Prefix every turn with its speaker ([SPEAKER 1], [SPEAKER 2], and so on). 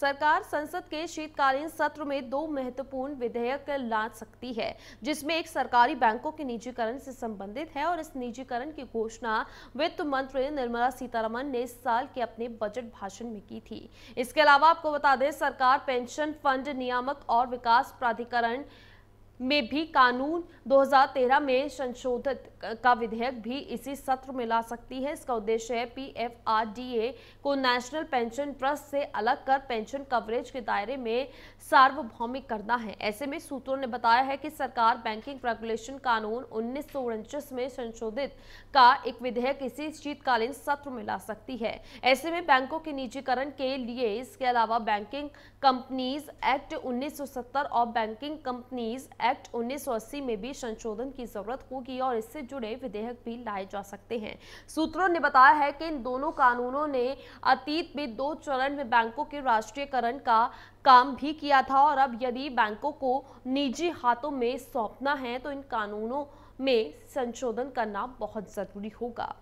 [SPEAKER 1] सरकार संसद के शीतकालीन सत्र में दो महत्वपूर्ण विधेयक ला सकती है जिसमें एक सरकारी बैंकों के निजीकरण से संबंधित है और इस निजीकरण की घोषणा वित्त मंत्री निर्मला सीतारमन ने इस साल के अपने बजट भाषण में की थी इसके अलावा आपको बता दें सरकार पेंशन फंड नियामक और विकास प्राधिकरण में भी कानून 2013 में संशोधित का विधेयक भी इसी सत्र में ला सकती है इसका उद्देश्य है पीएफआरडीए को नेशनल पेंशन ट्रस्ट से अलग कर पेंशन कवरेज के दायरे में सार्वभौमिक करना है ऐसे में सूत्रों ने बताया है कि सरकार बैंकिंग रेगुलेशन कानून उन्नीस में संशोधित का एक विधेयक इसी शीतकालीन सत्र में ला सकती है ऐसे में बैंकों के निजीकरण के लिए इसके अलावा बैंकिंग कंपनीज एक्ट उन्नीस और बैंकिंग कंपनीज एक्ट 1980 में भी संशोधन की जरूरत होगी और इससे जुड़े विधेयक भी लाए जा सकते हैं सूत्रों ने बताया है कि इन दोनों कानूनों ने अतीत में दो चरण में बैंकों के राष्ट्रीयकरण का काम भी किया था और अब यदि बैंकों को निजी हाथों में सौंपना है तो इन कानूनों में संशोधन करना बहुत ज़रूरी होगा